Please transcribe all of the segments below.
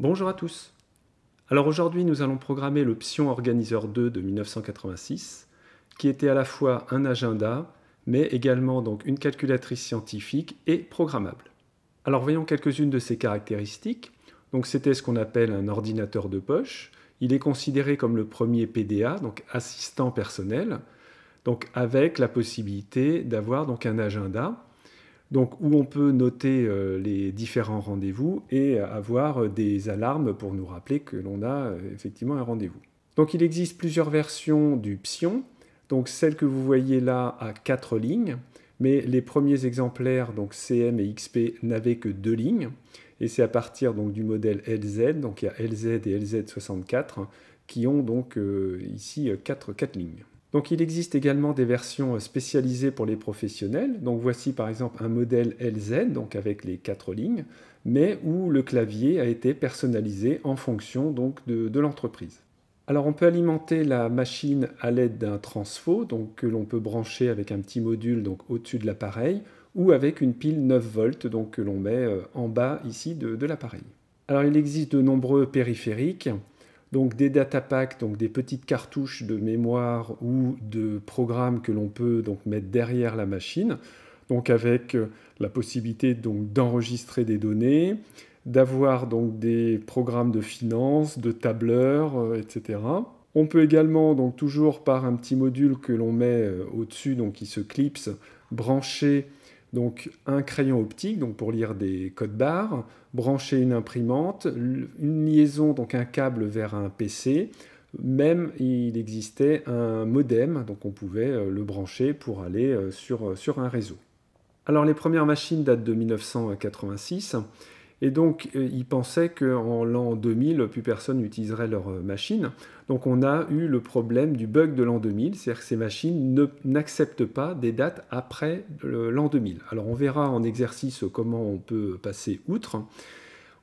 Bonjour à tous. Alors aujourd'hui, nous allons programmer l'option Psion Organizer 2 de 1986, qui était à la fois un agenda, mais également donc une calculatrice scientifique et programmable. Alors voyons quelques-unes de ses caractéristiques. Donc c'était ce qu'on appelle un ordinateur de poche. Il est considéré comme le premier PDA, donc assistant personnel, donc avec la possibilité d'avoir donc un agenda donc où on peut noter euh, les différents rendez-vous et avoir euh, des alarmes pour nous rappeler que l'on a euh, effectivement un rendez-vous. Donc il existe plusieurs versions du Psion. Donc celle que vous voyez là a quatre lignes, mais les premiers exemplaires, donc CM et XP, n'avaient que deux lignes. Et c'est à partir donc, du modèle LZ, donc il y a LZ et LZ64, qui ont donc ici quatre lignes. Donc il existe également des versions euh, spécialisées pour les professionnels. Donc voici par exemple un modèle LZ, donc avec les quatre lignes, mais où le clavier a été personnalisé en fonction donc de, l'entreprise. Alors on peut alimenter la machine à l'aide d'un transfo, donc que l'on peut brancher avec un petit module au-dessus de l'appareil, ou avec une pile 9 volts donc que l'on met euh, en bas ici de, de l'appareil. Alors il existe de nombreux périphériques donc des data packs, donc des petites cartouches de mémoire ou de programmes que l'on peut donc mettre derrière la machine, donc avec euh, la possibilité donc d'enregistrer des données, d'avoir donc des programmes de finance, de tableurs, euh, etc. On peut également donc toujours par un petit module que l'on met euh, au-dessus, donc qui se clipse, brancher donc un crayon optique donc pour lire des codes barres, brancher une imprimante, une liaison donc un câble vers un PC. Même il existait un modem, donc on pouvait euh, le brancher pour aller euh, sur, euh, sur un réseau. Alors les premières machines datent de 1986 et donc, euh, ils pensaient qu'en l'an 2000, plus personne n'utiliserait leur euh, machine. Donc, on a eu le problème du bug de l'an 2000, c'est-à-dire que ces machines n'acceptent pas des dates après l'an 2000. Alors, on verra en exercice comment on peut passer outre.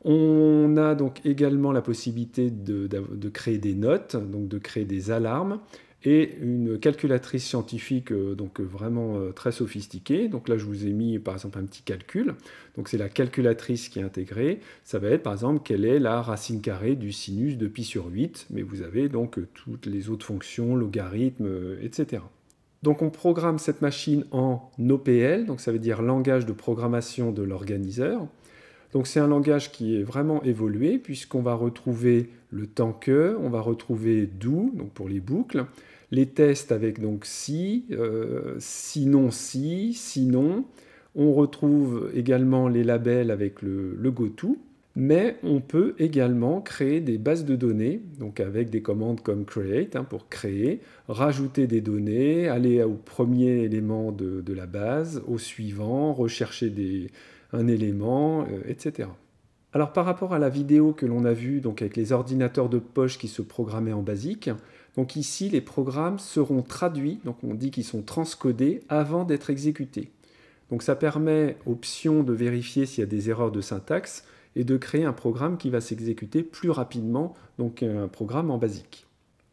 On a donc également la possibilité de, créer des notes, donc de créer des alarmes et une calculatrice scientifique euh, donc euh, vraiment euh, très sophistiquée. Donc là, je vous ai mis par exemple un petit calcul. Donc c'est la calculatrice qui est intégrée. Ça va être par exemple quelle est la racine carrée du sinus de pi sur 8, mais vous avez donc toutes les autres fonctions, logarithmes, etc. Donc on programme cette machine en OPL, donc ça veut dire langage de programmation de l'organiseur. Donc c'est un langage qui est vraiment évolué puisqu'on va retrouver le temps que, on va retrouver d'où, donc pour les boucles, les tests avec donc si, euh, sinon si, sinon. On retrouve également les labels avec le, go goto, mais on peut également créer des bases de données, donc avec des commandes comme create hein, pour créer, rajouter des données, aller au premier élément de, la base, au suivant, rechercher un élément, euh, etc. Alors par rapport à la vidéo que l'on a vue donc avec les ordinateurs de poche qui se programmaient en basique, donc ici, les programmes seront traduits, donc on dit qu'ils sont transcodés avant d'être exécutés. Donc ça permet, option, de vérifier s'il y a des erreurs de syntaxe et de créer un programme qui va s'exécuter plus rapidement, donc un programme en basique.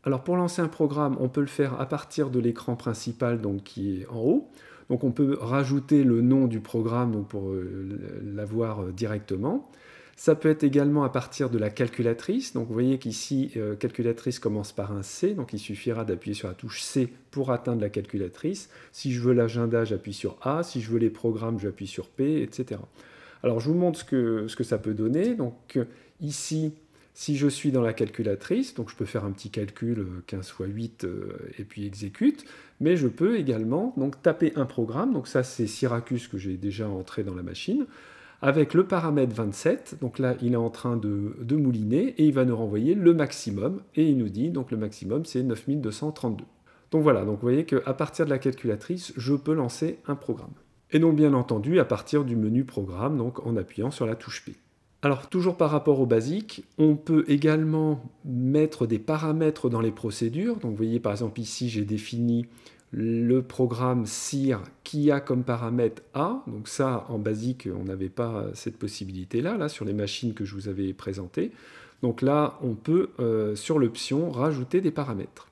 Alors pour lancer un programme, on peut le faire à partir de l'écran principal qui est en haut. Donc on peut rajouter le nom du programme pour euh, l'avoir euh, directement. Ça peut être également à partir de la calculatrice. Donc vous voyez qu'ici, euh, calculatrice commence par un C, donc il suffira d'appuyer sur la touche C pour atteindre la calculatrice. Si je veux l'agenda, j'appuie sur A. Si je veux les programmes, j'appuie sur P, etc. Alors je vous montre ce que, ce que ça peut donner. Donc euh, ici, si je suis dans la calculatrice, donc je peux faire un petit calcul 15 x 8 et puis exécute, mais je peux également donc, taper un programme, donc ça c'est Syracuse que j'ai déjà entré dans la machine avec le paramètre 27. Donc là, il est en train de, mouliner et il va nous renvoyer le maximum. Et il nous dit, donc le maximum, c'est 9232. Donc voilà, donc vous voyez qu'à partir de la calculatrice, je peux lancer un programme. Et donc bien entendu, à partir du menu programme, donc en appuyant sur la touche P. Alors toujours par rapport au basique, on peut également mettre des paramètres dans les procédures. Donc vous voyez par exemple ici j'ai défini le programme CIR qui a comme paramètre A. Donc ça, en basique, on n'avait pas cette possibilité-là, là, sur les machines que je vous avais présentées. Donc là, on peut, euh, sur l'option, rajouter des paramètres.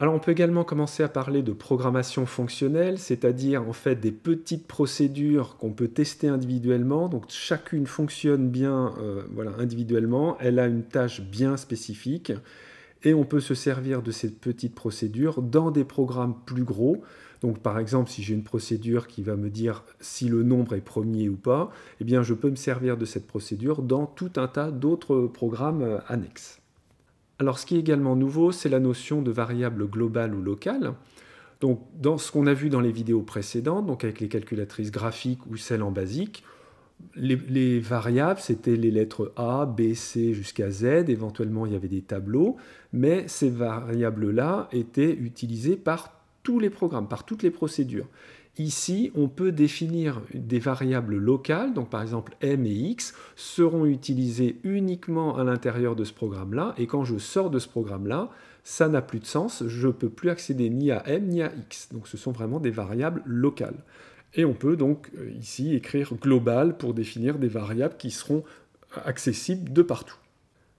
Alors on peut également commencer à parler de programmation fonctionnelle, c'est-à-dire en fait des petites procédures qu'on peut tester individuellement. Donc chacune fonctionne bien euh, voilà, individuellement, elle a une tâche bien spécifique et on peut se servir de cette petite procédure dans des programmes plus gros. Donc par exemple, si j'ai une procédure qui va me dire si le nombre est premier ou pas, eh bien je peux me servir de cette procédure dans tout un tas d'autres programmes euh, annexes. Alors ce qui est également nouveau, c'est la notion de variable globale ou locale. Donc dans ce qu'on a vu dans les vidéos précédentes, donc avec les calculatrices graphiques ou celles en basique, les, variables, c'était les lettres A, B, C jusqu'à Z, éventuellement il y avait des tableaux, mais ces variables-là étaient utilisées par tous les programmes, par toutes les procédures. Ici, on peut définir des variables locales, donc par exemple M et X seront utilisées uniquement à l'intérieur de ce programme-là, et quand je sors de ce programme-là, ça n'a plus de sens, je ne peux plus accéder ni à M ni à X. Donc ce sont vraiment des variables locales. Et on peut donc euh, ici écrire global pour définir des variables qui seront accessibles de partout.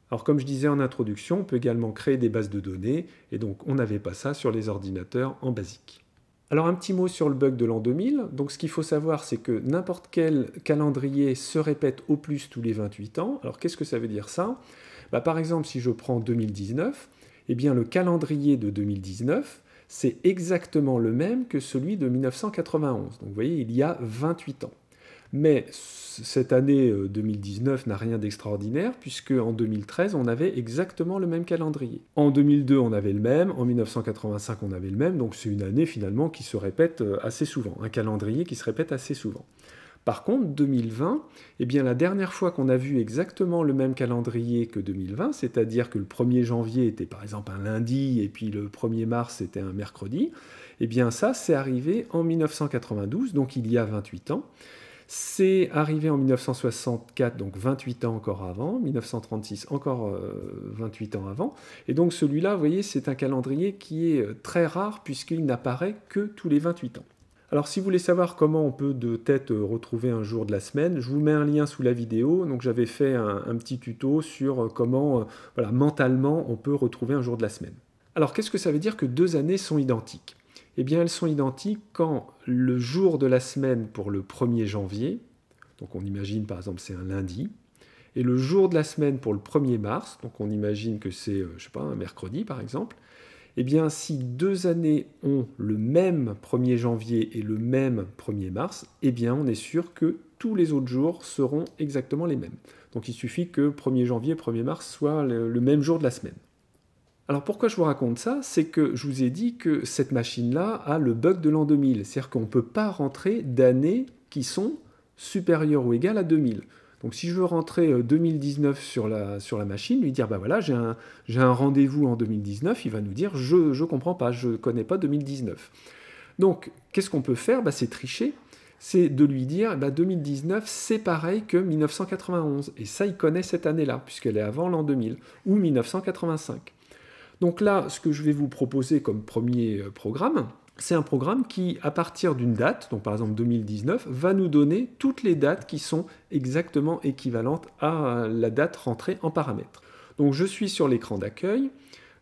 Alors comme je disais en introduction, on peut également créer des bases de données, et donc on n'avait pas ça sur les ordinateurs en basique. Alors un petit mot sur le bug de l'an 2000. Donc ce qu'il faut savoir, c'est que n'importe quel calendrier se répète au plus tous les 28 ans. Alors qu'est-ce que ça veut dire ça bah, Par exemple, si je prends 2019, eh bien le calendrier de 2019, c'est exactement le même que celui de 1991. Donc vous voyez, il y a 28 ans. Mais cette année 2019 euh, n'a rien d'extraordinaire puisque en 2013 on avait exactement le même calendrier. En 2002 on avait le même, en 1985 on avait le même, donc c'est une année finalement qui se répète euh, assez souvent, un calendrier qui se répète assez souvent. Par contre, 2020, eh bien, la dernière fois qu'on a vu exactement le même calendrier que 2020, c'est-à-dire que le 1er janvier était par exemple un lundi et puis le 1er mars c'était un mercredi, eh bien ça, c'est arrivé en 1992, donc il y a 28 ans. C'est arrivé en 1964, donc 28 ans encore avant, 1936 encore 28 euh, ans avant. Et donc celui-là, vous voyez, c'est un calendrier qui est euh, très rare puisqu'il n'apparaît que tous les 28 ans. Alors si vous voulez savoir comment on peut de tête euh, retrouver un jour de la semaine, je vous mets un lien sous la vidéo. Donc j'avais fait un, petit tuto sur euh, comment euh, voilà, mentalement on peut retrouver un jour de la semaine. Alors qu'est-ce que ça veut dire que deux années sont identiques Eh bien elles sont identiques quand le jour de la semaine pour le 1er janvier, donc on imagine par exemple c'est un lundi, et le jour de la semaine pour le 1er mars, donc on imagine que c'est, je sais pas, un mercredi par exemple, eh bien, si deux années ont le même 1er janvier et le même 1er mars, eh bien, on est sûr que tous les autres jours seront exactement les mêmes. Donc, il suffit que 1er janvier et 1er mars soient le, même jour de la semaine. Alors, pourquoi je vous raconte ça C'est que je vous ai dit que cette machine-là a le bug de l'an 2000. C'est-à-dire qu'on ne peut pas rentrer d'années qui sont supérieures ou égales à 2000. Donc si je veux rentrer 2019 euh, sur la, machine, lui dire, bah voilà, j'ai un, rendez-vous en 2019, il va nous dire, je ne comprends pas, je ne connais pas 2019. Donc qu'est-ce qu'on peut faire bah, C'est tricher, c'est de lui dire, bah, 2019, c'est pareil que 1991. Et ça, il connaît cette année-là, puisqu'elle est avant l'an 2000, ou 1985. Donc là, ce que je vais vous proposer comme premier euh, programme, c'est un programme qui, à partir d'une date, donc par exemple 2019, va nous donner toutes les dates qui sont exactement équivalentes à la date rentrée en paramètres. Donc je suis sur l'écran d'accueil,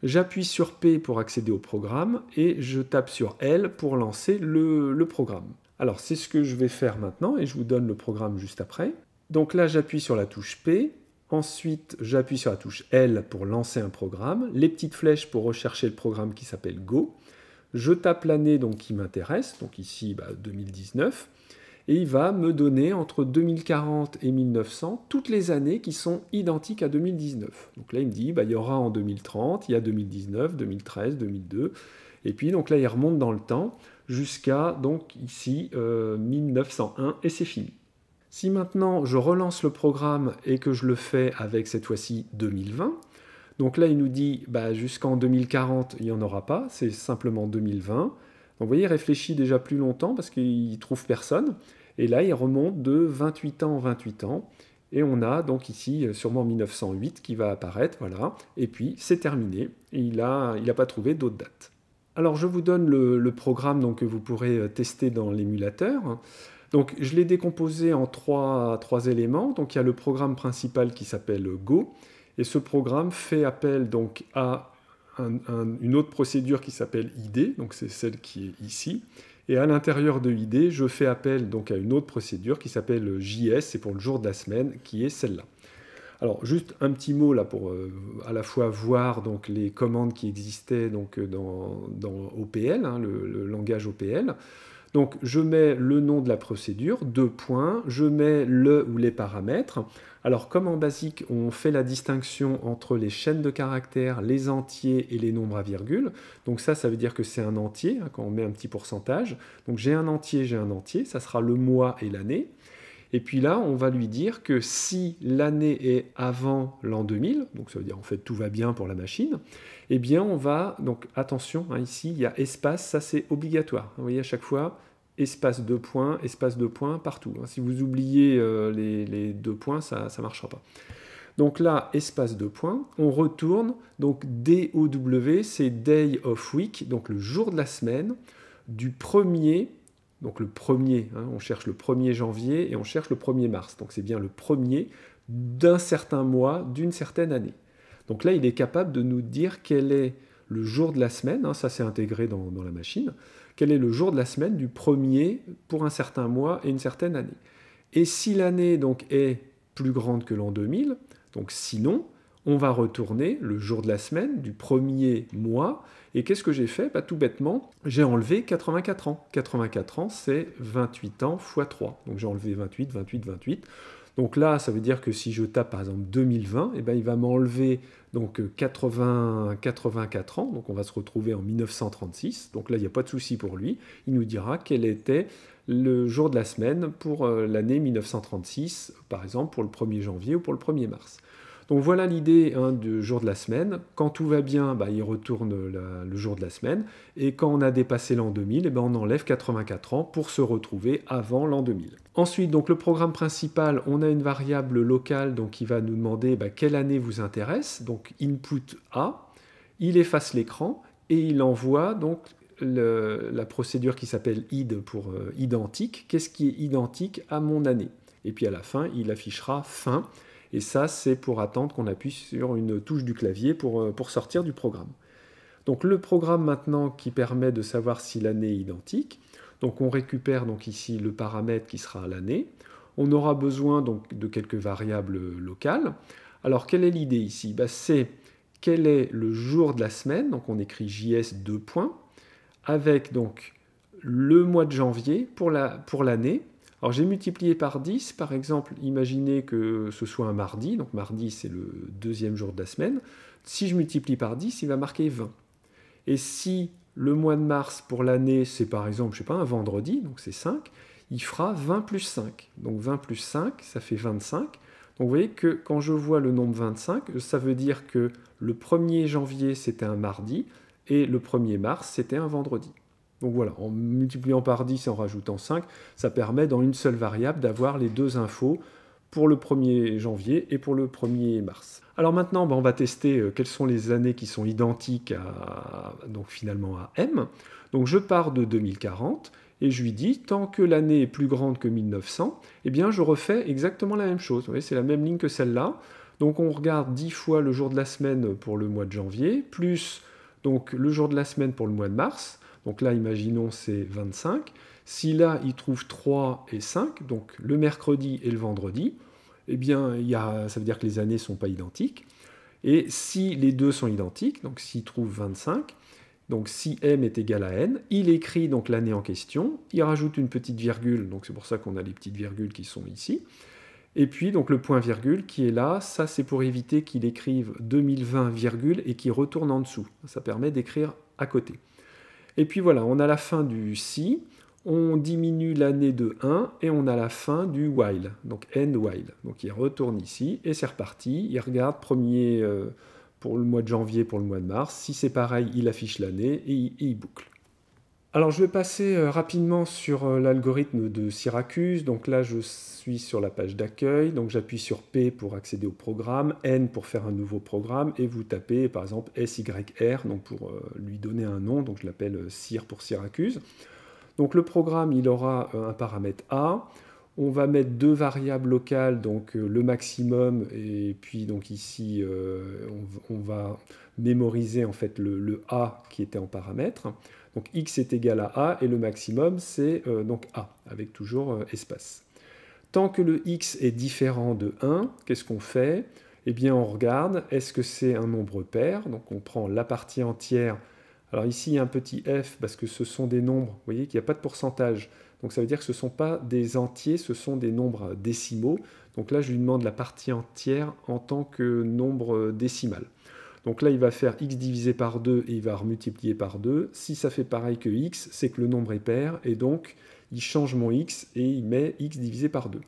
j'appuie sur P pour accéder au programme et je tape sur L pour lancer le, le programme. Alors c'est ce que je vais faire maintenant et je vous donne le programme juste après. Donc là j'appuie sur la touche P, ensuite j'appuie sur la touche L pour lancer un programme, les petites flèches pour rechercher le programme qui s'appelle Go, je tape l'année qui m'intéresse, donc ici 2019, bah, et il va me donner entre 2040 et 1900 toutes les années qui sont identiques à 2019. Donc là, il me dit, bah, il y aura en 2030, il y a 2019, 2013, 2002, et puis donc là, il remonte dans le temps jusqu'à donc ici 1901, euh, et c'est fini. Si maintenant je relance le programme et que je le fais avec cette fois-ci 2020, donc là, il nous dit bah, jusqu'en 2040, il n'y en aura pas, c'est simplement 2020. Donc vous voyez, il réfléchit déjà plus longtemps parce qu'il ne trouve personne. Et là, il remonte de 28 ans en 28 ans. Et on a donc ici euh, sûrement 1908 qui va apparaître, voilà. Et puis c'est terminé. Et il n'a pas trouvé d'autres dates. Alors je vous donne le, programme donc, que vous pourrez euh, tester dans l'émulateur. Donc je l'ai décomposé en trois, trois éléments. Donc il y a le programme principal qui s'appelle Go, et ce programme fait appel donc à une autre procédure qui s'appelle ID, donc c'est celle qui est ici. Et à l'intérieur de ID, je fais appel donc à une autre procédure qui s'appelle JS, c'est pour le jour de la semaine, qui est celle-là. Alors juste un petit mot là pour euh, à la fois voir les commandes qui existaient euh, dans, OPL, hein, le, langage OPL. Donc je mets le nom de la procédure, deux points, je mets le ou les paramètres. Alors comme en basique, on fait la distinction entre les chaînes de caractères, les entiers et les nombres à virgule. Donc ça, ça veut dire que c'est un entier, hein, quand on met un petit pourcentage. Donc j'ai un entier, j'ai un entier, ça sera le mois et l'année. Et puis là, on va lui dire que si l'année est avant l'an 2000, donc ça veut dire en fait tout va bien pour la machine, eh bien on va, donc attention, hein, ici il y a espace, ça c'est obligatoire. Vous voyez à chaque fois, espace de points, espace de points partout. Hein. Si vous oubliez euh, les, deux points, ça ne marchera pas. Donc là, espace de points, on retourne, donc DOW, c'est Day of Week, donc le jour de la semaine, du 1er, donc le 1er, hein, on cherche le 1er janvier et on cherche le 1er mars, donc c'est bien le 1er d'un certain mois, d'une certaine année. Donc là, il est capable de nous dire quel est le jour de la semaine, hein. ça c'est intégré dans, la machine, quel est le jour de la semaine du premier pour un certain mois et une certaine année. Et si l'année donc est plus grande que l'an 2000, donc sinon, on va retourner le jour de la semaine du premier mois. Et qu'est-ce que j'ai fait bah, Tout bêtement, j'ai enlevé 84 ans. 84 ans, c'est 28 ans x 3. Donc j'ai enlevé 28, 28, 28. Donc là, ça veut dire que si je tape par exemple 2020, eh ben, il va m'enlever donc 84 euh, ans, donc on va se retrouver en 1936. Donc là, il n'y a pas de souci pour lui. Il nous dira quel était le jour de la semaine pour euh, l'année 1936, par exemple pour le 1er janvier ou pour le 1er mars. Donc voilà l'idée hein, du jour de la semaine. Quand tout va bien, bah, il retourne le jour de la semaine. Et quand on a dépassé l'an 2000, eh ben, on enlève 84 ans pour se retrouver avant l'an 2000. Ensuite, donc le programme principal, on a une variable locale donc, qui va nous demander bah, quelle année vous intéresse. Donc input A, il efface l'écran et il envoie donc la procédure qui s'appelle id pour euh, identique. Qu'est-ce qui est identique à mon année Et puis à la fin, il affichera fin et ça, c'est pour attendre qu'on appuie sur une touche du clavier euh, pour, sortir du programme. Donc le programme maintenant qui permet de savoir si l'année est identique. Donc on récupère donc ici le paramètre qui sera l'année. On aura besoin donc de quelques variables locales. Alors quelle est l'idée ici bah, C'est quel est le jour de la semaine, donc on écrit JS 2 points, avec donc le mois de janvier pour l'année, la, alors j'ai multiplié par 10, par exemple, imaginez que ce soit un mardi, donc mardi c'est le deuxième jour de la semaine, si je multiplie par 10, il va marquer 20. Et si le mois de mars pour l'année, c'est par exemple, je sais pas, un vendredi, donc c'est 5, il fera 20 plus 5. Donc 20 plus 5, ça fait 25. Donc vous voyez que quand je vois le nombre 25, ça veut dire que le 1er janvier, c'était un mardi, et le 1er mars, c'était un vendredi. Donc voilà, en multipliant par 10 et en rajoutant 5, ça permet dans une seule variable d'avoir les deux infos pour le 1er janvier et pour le 1er mars. Alors maintenant, bah, on va tester euh, quelles sont les années qui sont identiques à, donc finalement à M. Donc je pars de 2040 et je lui dis, tant que l'année est plus grande que 1900, eh bien je refais exactement la même chose. Vous voyez, c'est la même ligne que celle-là. Donc on regarde 10 fois le jour de la semaine pour le mois de janvier, plus donc le jour de la semaine pour le mois de mars, donc là, imaginons c'est 25. Si là, il trouve 3 et 5, donc le mercredi et le vendredi, eh bien, ça veut dire que les années ne sont pas identiques. Et si les deux sont identiques, donc s'il trouve 25, donc si m est égal à n, il écrit donc l'année en question, il rajoute une petite virgule, donc c'est pour ça qu'on a les petites virgules qui sont ici. Et puis donc le point virgule qui est là, ça c'est pour éviter qu'il écrive 2020 virgule et qu'il retourne en dessous. Ça permet d'écrire à côté. Et puis voilà, on a la fin du si, on diminue l'année de 1 et on a la fin du while, donc end while. Donc il retourne ici et c'est reparti. Il regarde premier euh, pour le mois de janvier, pour le mois de mars. Si c'est pareil, il affiche l'année et il boucle. Alors je vais passer euh, rapidement sur euh, l'algorithme de Syracuse. Donc là je suis sur la page d'accueil, donc j'appuie sur P pour accéder au programme, N pour faire un nouveau programme, et vous tapez par exemple SYR, donc pour euh, lui donner un nom, donc je l'appelle CIR pour Syracuse. Donc le programme il aura un paramètre A, on va mettre deux variables locales, donc euh, le maximum, et puis donc ici euh, on, va mémoriser en fait le, A qui était en paramètre. Donc x est égal à A et le maximum c'est euh, donc A, avec toujours espace. Tant que le x est différent de 1, qu'est-ce qu'on fait Eh bien on regarde, est-ce que c'est un nombre pair Donc on prend la partie entière. Alors ici il y a un petit f parce que ce sont des nombres, vous voyez qu'il n'y a pas de pourcentage. Donc ça veut dire que ce ne sont pas des entiers, ce sont des nombres décimaux. Donc là, je lui demande la partie entière en tant que nombre décimal. Donc là, il va faire x divisé par 2 et il va remultiplier par 2. Si ça fait pareil que x, c'est que le nombre est pair, et donc il change mon x et il met x divisé par 2.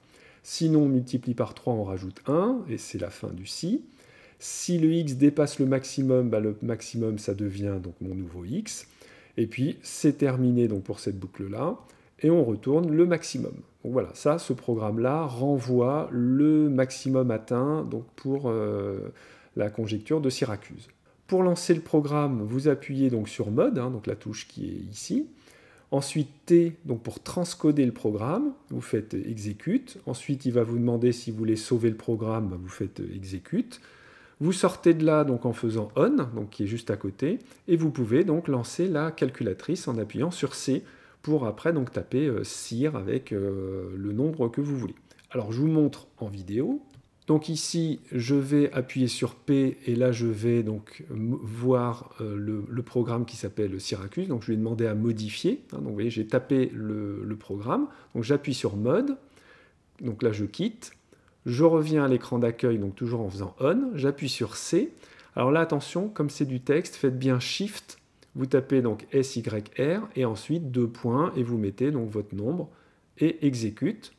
Sinon, on multiplie par 3, on rajoute 1, et c'est la fin du si. Si le x dépasse le maximum, bah, le maximum, ça devient donc mon nouveau x. Et puis, c'est terminé donc pour cette boucle-là et on retourne le maximum. Donc voilà, ça, ce programme-là renvoie le maximum atteint donc pour euh, la conjecture de Syracuse. Pour lancer le programme, vous appuyez donc sur mode, hein, donc la touche qui est ici. Ensuite T, donc pour transcoder le programme, vous faites exécute. Ensuite, il va vous demander si vous voulez sauver le programme, bah, vous faites exécute. Vous sortez de là donc en faisant on, donc qui est juste à côté, et vous pouvez donc lancer la calculatrice en appuyant sur C pour après donc taper cire euh, avec euh, le nombre que vous voulez. Alors je vous montre en vidéo. Donc ici, je vais appuyer sur P et là je vais donc voir euh, le, programme qui s'appelle Syracuse. Donc je lui ai demandé à modifier. Hein. donc vous voyez, j'ai tapé le, le programme. Donc j'appuie sur Mode. Donc là je quitte. Je reviens à l'écran d'accueil, donc toujours en faisant On. J'appuie sur C. Alors là, attention, comme c'est du texte, faites bien Shift vous tapez donc SYR et ensuite deux points et vous mettez donc votre nombre et exécute.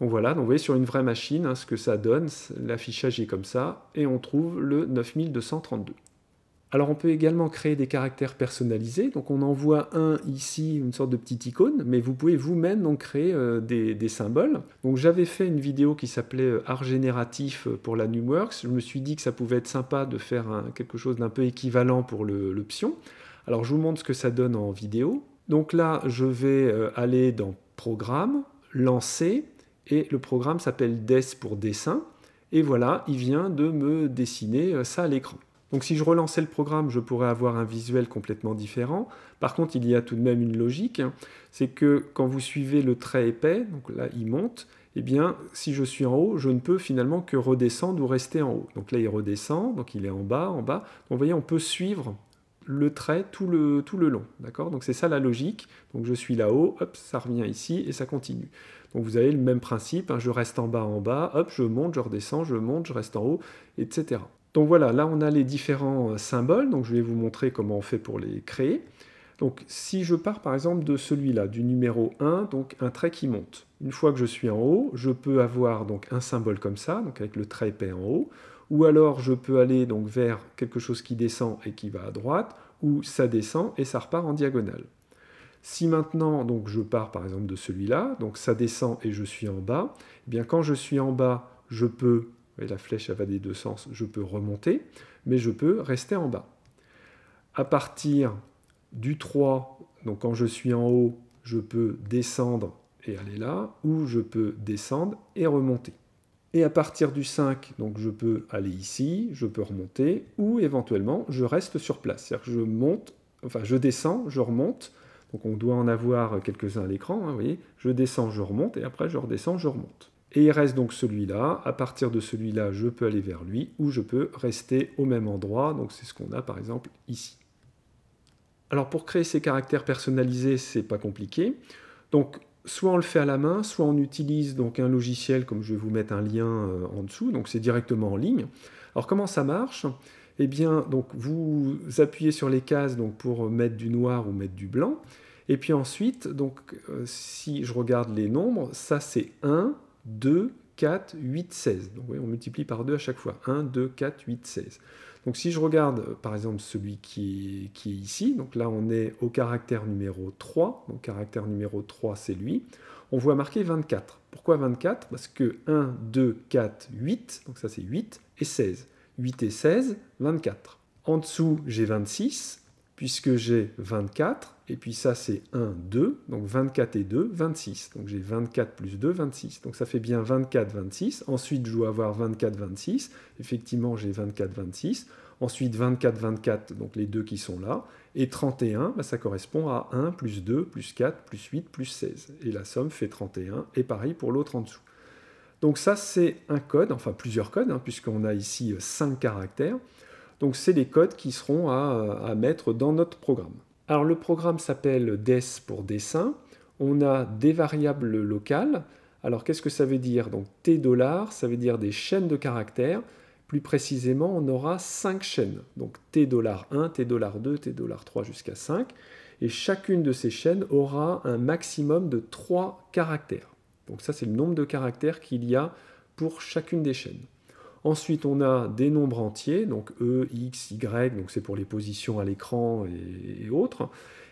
Donc voilà, donc vous voyez sur une vraie machine hein, ce que ça donne, l'affichage est comme ça, et on trouve le 9232. Alors on peut également créer des caractères personnalisés, donc on envoie un ici, une sorte de petite icône, mais vous pouvez vous-même donc créer euh, des, symboles. Donc j'avais fait une vidéo qui s'appelait euh, Art génératif euh, pour la NumWorks, je me suis dit que ça pouvait être sympa de faire quelque chose d'un peu équivalent pour l'option. Alors je vous montre ce que ça donne en vidéo. Donc là, je vais euh, aller dans Programme, Lancer, et le programme s'appelle Des pour dessin. Et voilà, il vient de me dessiner euh, ça à l'écran. Donc si je relançais le programme, je pourrais avoir un visuel complètement différent. Par contre, il y a tout de même une logique, hein. c'est que quand vous suivez le trait épais, donc là il monte, eh bien si je suis en haut, je ne peux finalement que redescendre ou rester en haut. Donc là il redescend, donc il est en bas, en bas. Donc vous voyez, on peut suivre le trait tout le, long. D'accord Donc c'est ça la logique. Donc je suis là-haut, hop, ça revient ici et ça continue. Donc vous avez le même principe, hein, je reste en bas, en bas, hop, je monte, je redescends, je monte, je reste en haut, etc. Donc voilà, là on a les différents euh, symboles, donc je vais vous montrer comment on fait pour les créer. Donc si je pars par exemple de celui-là, du numéro 1, donc un trait qui monte. Une fois que je suis en haut, je peux avoir donc un symbole comme ça, donc avec le trait épais en haut, ou alors je peux aller donc vers quelque chose qui descend et qui va à droite, ou ça descend et ça repart en diagonale. Si maintenant donc je pars par exemple de celui-là, donc ça descend et je suis en bas, eh bien quand je suis en bas, je peux, et la flèche va des deux sens, je peux remonter, mais je peux rester en bas. À partir du 3, donc quand je suis en haut, je peux descendre et aller là, ou je peux descendre et remonter. Et à partir du 5, donc je peux aller ici, je peux remonter, ou éventuellement je reste sur place. C'est-à-dire que je monte, enfin je descends, je remonte. Donc on doit en avoir quelques-uns à l'écran, hein, vous voyez. Je descends, je remonte, et après je redescends, je remonte. Et il reste donc celui-là. À partir de celui-là, je peux aller vers lui, ou je peux rester au même endroit. Donc c'est ce qu'on a par exemple ici. Alors pour créer ces caractères personnalisés, c'est pas compliqué. Donc soit on le fait à la main, soit on utilise donc un logiciel, comme je vais vous mettre un lien euh, en dessous, donc c'est directement en ligne. Alors comment ça marche Eh bien, donc vous appuyez sur les cases donc pour mettre du noir ou mettre du blanc. Et puis ensuite, donc euh, si je regarde les nombres, ça c'est 1, 2, 4, 8, 16. Donc on multiplie par 2 à chaque fois. 1, 2, 4, 8, 16. Donc si je regarde euh, par exemple celui qui, est ici, donc là on est au caractère numéro 3, donc caractère numéro 3 c'est lui, on voit marqué 24. Pourquoi 24 Parce que 1, 2, 4, 8, donc ça c'est 8, et 16. 8 et 16, 24. En dessous j'ai 26, puisque j'ai 24, et puis ça c'est 1, 2, donc 24 et 2, 26. Donc j'ai 24 plus 2, 26. Donc ça fait bien 24, 26. Ensuite je dois avoir 24, 26. Effectivement j'ai 24, 26. Ensuite 24, 24, donc les deux qui sont là. Et 31, bah, ça correspond à 1 plus 2 plus 4 plus 8 plus 16. Et la somme fait 31, et pareil pour l'autre en dessous. Donc ça c'est un code, enfin plusieurs codes, hein, puisqu'on a ici 5 euh, caractères. Donc c'est les codes qui seront à, mettre dans notre programme. Alors le programme s'appelle des pour dessin. On a des variables locales. Alors qu'est-ce que ça veut dire Donc T ça veut dire des chaînes de caractères. Plus précisément, on aura 5 chaînes. Donc T$1, T$2, T$3 jusqu'à 5 et chacune de ces chaînes aura un maximum de 3 caractères. Donc ça c'est le nombre de caractères qu'il y a pour chacune des chaînes. Ensuite, on a des nombres entiers, donc E, X, Y, donc c'est pour les positions à l'écran et, autres.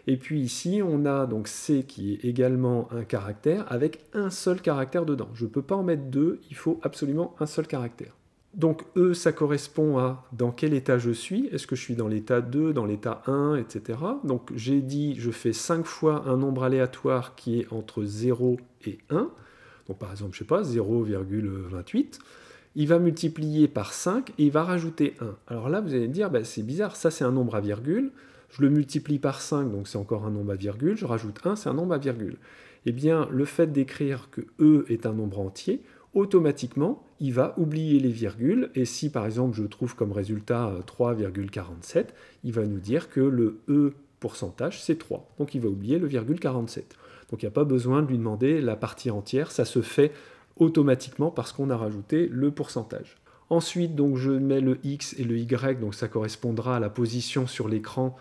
Et puis ici, on a donc C qui est également un caractère avec un seul caractère dedans. Je ne peux pas en mettre deux, il faut absolument un seul caractère. Donc E, ça correspond à dans quel état je suis, est-ce que je suis dans l'état 2, dans l'état 1, etc. Donc j'ai dit, je fais 5 fois un nombre aléatoire qui est entre 0 et 1. Donc par exemple, je ne sais pas, 0,28 il va multiplier par 5 et il va rajouter 1. Alors là, vous allez me dire, bah, c'est bizarre, ça c'est un nombre à virgule, je le multiplie par 5, donc c'est encore un nombre à virgule, je rajoute 1, c'est un nombre à virgule. Eh bien, le fait d'écrire que E est un nombre entier, automatiquement, il va oublier les virgules, et si par exemple je trouve comme résultat 3,47, euh, il va nous dire que le E pourcentage, c'est 3. Donc il va oublier le virgule 47. Donc il n'y a pas besoin de lui demander la partie entière, ça se fait automatiquement parce qu'on a rajouté le pourcentage. Ensuite, donc, je mets le X et le Y, donc ça correspondra à la position sur l'écran.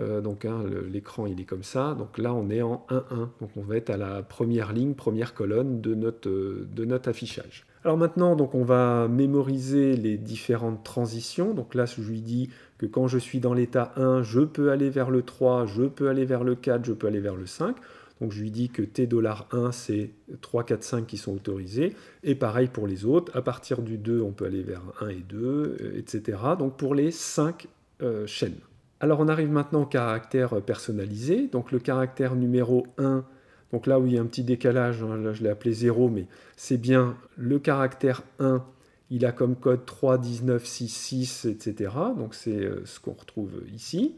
Euh, donc hein, l'écran il est comme ça, donc là on est en 1-1, donc on va être à la première ligne, première colonne de notre, euh, affichage. Alors maintenant, on va mémoriser les différentes transitions. Donc là, je lui dis que quand je suis dans l'état 1, je peux aller vers le 3, je peux aller vers le 4, je peux aller vers le 5. Donc je lui dis que T$1, c'est 3, 4, 5 qui sont autorisés. Et pareil pour les autres. À partir du 2, on peut aller vers 1 et 2, euh, etc. Donc pour les 5 euh, chaînes. Alors on arrive maintenant au caractère euh, personnalisé. Donc le caractère numéro 1, donc là où il y a un petit décalage, hein, là je l'ai appelé 0, mais c'est bien le caractère 1 il a comme code 3, 19, 6, 6, etc. Donc c'est ce qu'on retrouve ici.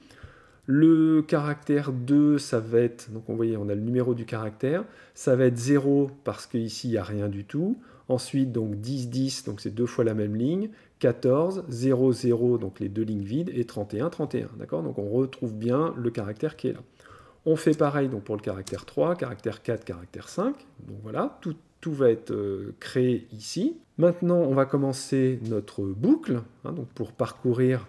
Le caractère 2, ça va être, donc vous voyez, on a le numéro du caractère, ça va être 0 parce qu'ici, il n'y a rien du tout. Ensuite, donc 10, 10, donc c'est deux fois la même ligne. 14, 0, 0, donc les deux lignes vides, et 31, 31, d'accord Donc on retrouve bien le caractère qui est là. On fait pareil donc pour le caractère 3, caractère 4, caractère 5. Donc voilà, tout, va être euh, créé ici. Maintenant, on va commencer notre boucle, hein, donc pour parcourir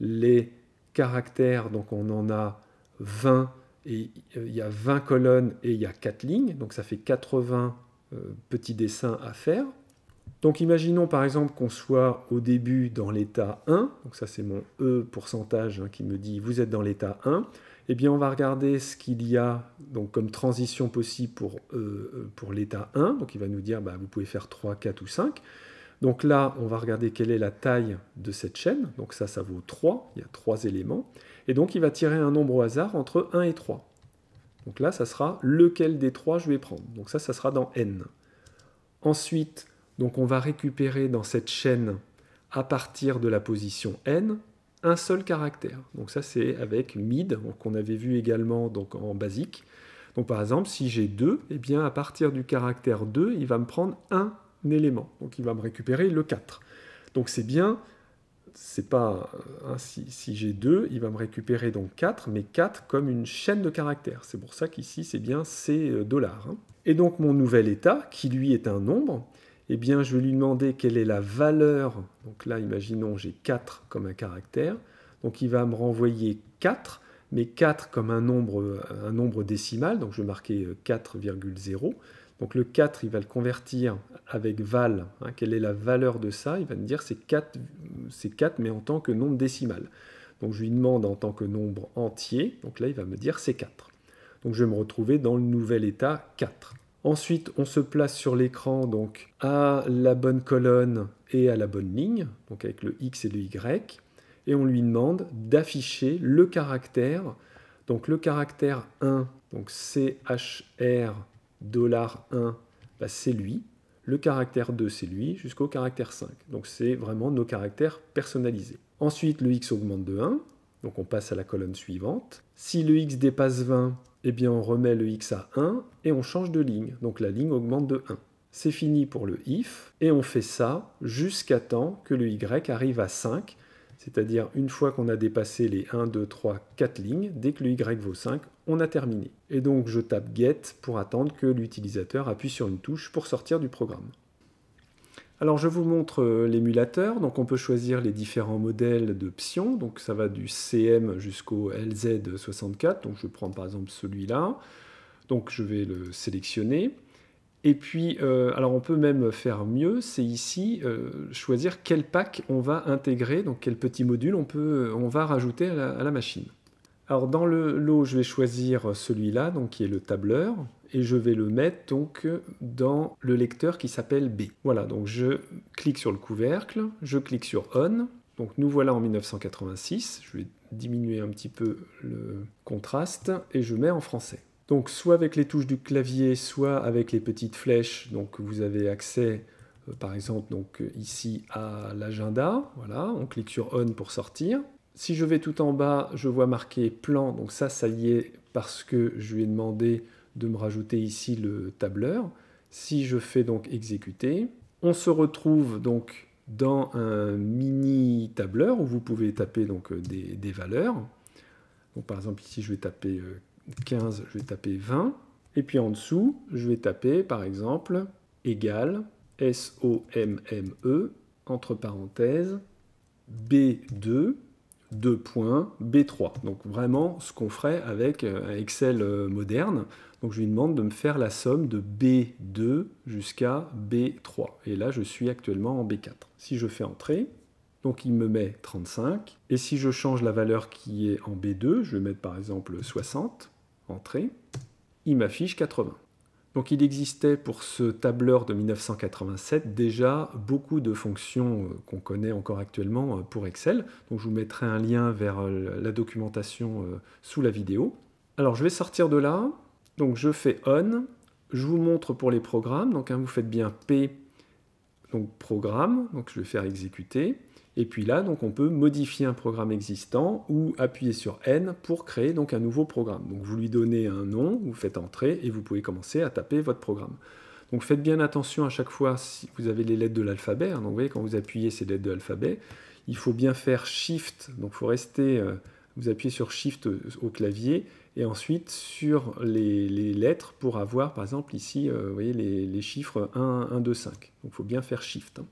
les caractères, donc on en a 20, et euh, il y a 20 colonnes et il y a 4 lignes, donc ça fait 80 euh, petits dessins à faire. Donc imaginons par exemple qu'on soit au début dans l'état 1, donc ça c'est mon E pourcentage hein, qui me dit vous êtes dans l'état 1, Et eh bien on va regarder ce qu'il y a donc, comme transition possible pour, euh, l'état 1, donc il va nous dire bah, vous pouvez faire 3, 4 ou 5, donc là, on va regarder quelle est la taille de cette chaîne. Donc ça, ça vaut 3, il y a 3 éléments. Et donc il va tirer un nombre au hasard entre 1 et 3. Donc là, ça sera lequel des 3 je vais prendre. Donc ça, ça sera dans n. Ensuite, donc on va récupérer dans cette chaîne, à partir de la position n, un seul caractère. Donc ça, c'est avec mid, qu'on avait vu également donc, en basique. Donc par exemple, si j'ai 2, et eh bien à partir du caractère 2, il va me prendre 1 élément. Donc il va me récupérer le 4. Donc c'est bien, c'est pas si, j'ai 2, il va me récupérer donc 4, mais 4 comme une chaîne de caractères. C'est pour ça qu'ici c'est bien c'est euh, dollars. Hein. Et donc mon nouvel état, qui lui est un nombre, eh bien je vais lui demander quelle est la valeur. Donc là imaginons j'ai 4 comme un caractère, donc il va me renvoyer 4, mais 4 comme un nombre, un nombre décimal, donc je vais marquer 4,0. Euh, donc le 4, il va le convertir avec val. Hein, quelle est la valeur de ça Il va me dire c'est 4, mais en tant que nombre décimal. Donc je lui demande en tant que nombre entier. Donc là, il va me dire c'est 4. Donc je vais me retrouver dans le nouvel état 4. Ensuite, on se place sur l'écran donc à la bonne colonne et à la bonne ligne, donc avec le X et le Y, et on lui demande d'afficher le caractère, donc le caractère 1, donc CHR $1, bah, c'est lui. Le caractère 2, c'est lui, jusqu'au caractère 5. Donc c'est vraiment nos caractères personnalisés. Ensuite, le x augmente de 1, donc on passe à la colonne suivante. Si le x dépasse 20, eh bien on remet le x à 1 et on change de ligne. Donc la ligne augmente de 1. C'est fini pour le if et on fait ça jusqu'à temps que le y arrive à 5 c'est-à-dire une fois qu'on a dépassé les 1, 2, 3, 4 lignes, dès que le y vaut 5, on a terminé. Et donc je tape get pour attendre que l'utilisateur appuie sur une touche pour sortir du programme. Alors je vous montre euh, l'émulateur, donc on peut choisir les différents modèles de donc ça va du CM jusqu'au LZ64, donc je prends par exemple celui-là, donc je vais le sélectionner. Et puis, euh, alors on peut même faire mieux, c'est ici euh, choisir quel pack on va intégrer, donc quel petit module on, peut, on va rajouter à la, à la machine. Alors dans le lot, je vais choisir celui-là, donc qui est le tableur, et je vais le mettre donc dans le lecteur qui s'appelle B. Voilà, donc je clique sur le couvercle, je clique sur On, donc nous voilà en 1986, je vais diminuer un petit peu le contraste, et je mets en français. Donc soit avec les touches du clavier, soit avec les petites flèches, donc vous avez accès euh, par exemple donc euh, ici à l'agenda, voilà, on clique sur on pour sortir. Si je vais tout en bas, je vois marqué plan, donc ça ça y est parce que je lui ai demandé de me rajouter ici le tableur. Si je fais donc exécuter, on se retrouve donc dans un mini tableur où vous pouvez taper donc euh, des, des valeurs. Donc par exemple ici je vais taper 15, je vais taper 20. Et puis en dessous, je vais taper par exemple égal s e, entre parenthèses B2 2b B3. Donc vraiment ce qu'on ferait avec un euh, Excel euh, moderne. Donc je lui demande de me faire la somme de B2 jusqu'à B3. Et là je suis actuellement en B4. Si je fais entrer, donc il me met 35. Et si je change la valeur qui est en B2, je vais mettre par exemple 60 entrée, il m'affiche 80. Donc il existait pour ce tableur de 1987 déjà beaucoup de fonctions euh, qu'on connaît encore actuellement euh, pour Excel. Donc je vous mettrai un lien vers euh, la documentation sous la vidéo. Alors je vais sortir de là. Donc je fais on. Je vous montre pour les programmes. Donc hein, vous faites bien P, donc programme. Donc je vais faire exécuter. Et puis là, donc, on peut modifier un programme existant ou appuyer sur N pour créer donc un nouveau programme. Donc vous lui donnez un nom, vous faites entrer et vous pouvez commencer à taper votre programme. Donc faites bien attention à chaque fois si vous avez les lettres de l'alphabet. Hein. Donc vous voyez, quand vous appuyez ces lettres de l'alphabet, il faut bien faire Shift. Donc il faut rester, euh, vous appuyez sur Shift euh, au clavier et ensuite sur les, lettres pour avoir, par exemple, ici, euh, voyez, les, chiffres 1, 1, 2, 5. Donc il faut bien faire Shift. Hein.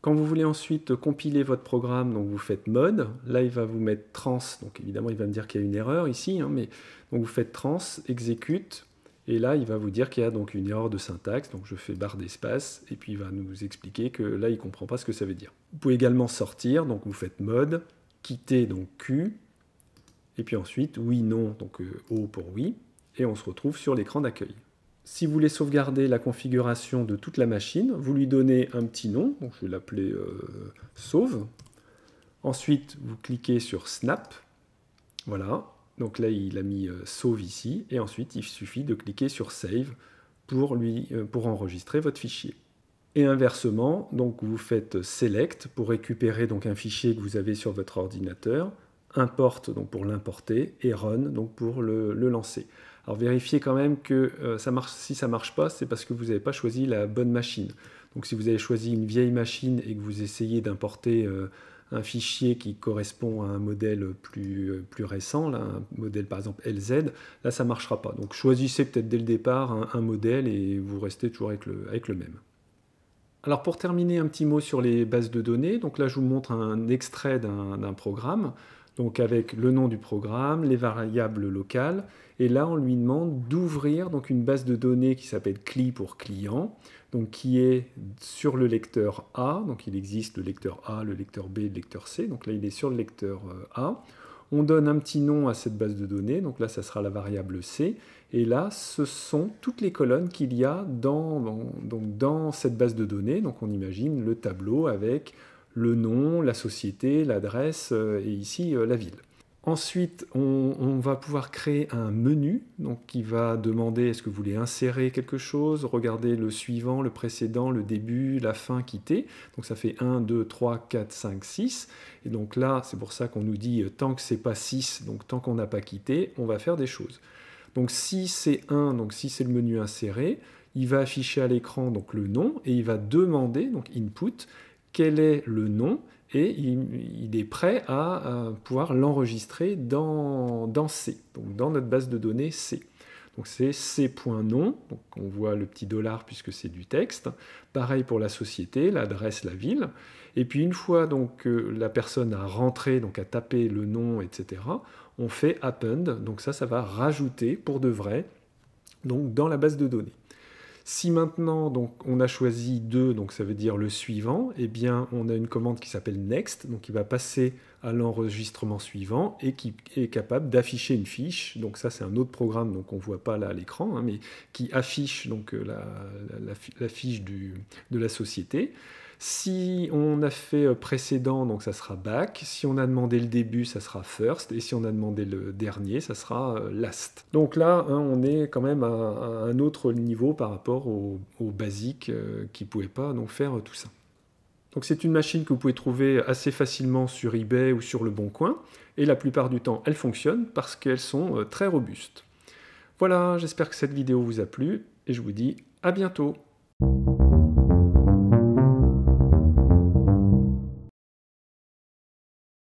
Quand vous voulez ensuite compiler votre programme, donc vous faites mode, là il va vous mettre trans, donc évidemment il va me dire qu'il y a une erreur ici, hein, mais donc vous faites trans, exécute, et là il va vous dire qu'il y a donc une erreur de syntaxe, donc je fais barre d'espace, et puis il va nous expliquer que là il ne comprend pas ce que ça veut dire. Vous pouvez également sortir, donc vous faites mode, quitter donc Q, et puis ensuite oui, non, donc euh, O pour oui, et on se retrouve sur l'écran d'accueil. Si vous voulez sauvegarder la configuration de toute la machine, vous lui donnez un petit nom, je vais l'appeler euh, sauve. Ensuite, vous cliquez sur snap. Voilà, donc là il a mis euh, sauve ici, et ensuite il suffit de cliquer sur save pour, lui, euh, pour enregistrer votre fichier. Et inversement, donc vous faites select pour récupérer donc un fichier que vous avez sur votre ordinateur, import donc pour l'importer et run donc pour le lancer. Alors vérifiez quand même que euh, ça marche, si ça ne marche pas, c'est parce que vous n'avez pas choisi la bonne machine. Donc si vous avez choisi une vieille machine et que vous essayez d'importer euh, un fichier qui correspond à un modèle plus, euh, récent, un modèle par exemple LZ, là ça ne marchera pas. Donc choisissez peut-être dès le départ un, modèle et vous restez toujours avec le, avec le même. Alors pour terminer, un petit mot sur les bases de données. Donc là je vous montre un extrait d'un programme donc avec le nom du programme, les variables locales. Et là, on lui demande d'ouvrir donc une base de données qui s'appelle CLI pour client, donc qui est sur le lecteur A. Donc il existe le lecteur A, le lecteur B, le lecteur C. Donc là, il est sur le lecteur euh, A. On donne un petit nom à cette base de données, donc là ça sera la variable C, et là ce sont toutes les colonnes qu'il y a dans cette base de données, donc on imagine le tableau avec le nom, la société, l'adresse euh, et ici euh, la ville. Ensuite, on, va pouvoir créer un menu qui va demander est-ce que vous voulez insérer quelque chose, regarder le suivant, le précédent, le début, la fin, quitter. Donc ça fait 1, 2, 3, 4, 5, 6. Et donc là, c'est pour ça qu'on nous dit euh, tant que c'est pas 6, donc tant qu'on n'a pas quitté, on va faire des choses. Donc si c'est 1, donc si c'est le menu inséré, il va afficher à l'écran donc le nom et il va demander donc input quel est le nom et il, est prêt à, pouvoir l'enregistrer dans, dans, C, donc dans notre base de données C. Donc c'est c.nom, donc on voit le petit dollar puisque c'est du texte. Pareil pour la société, l'adresse, la ville. Et puis une fois donc que la personne a rentré, donc a tapé le nom, etc., on fait append, donc ça, ça va rajouter pour de vrai, donc dans la base de données. Si maintenant on a choisi 2, donc ça veut dire le suivant, eh bien on a une commande qui s'appelle next, donc qui va passer à l'enregistrement suivant et qui est capable d'afficher une fiche. Donc ça c'est un autre programme donc on ne voit pas là à l'écran, hein, mais qui affiche donc euh, la, fiche de la société. Si on a fait euh, précédent, donc ça sera back. Si on a demandé le début, ça sera first. Et si on a demandé le dernier, ça sera euh, last. Donc là, hein, on est quand même à, un autre niveau par rapport aux basiques euh, qui ne pouvaient pas donc, faire tout ça. Donc c'est une machine que vous pouvez trouver assez facilement sur eBay ou sur le Bon Coin, et la plupart du temps elles fonctionnent parce qu'elles sont très robustes. Voilà, j'espère que cette vidéo vous a plu, et je vous dis à bientôt.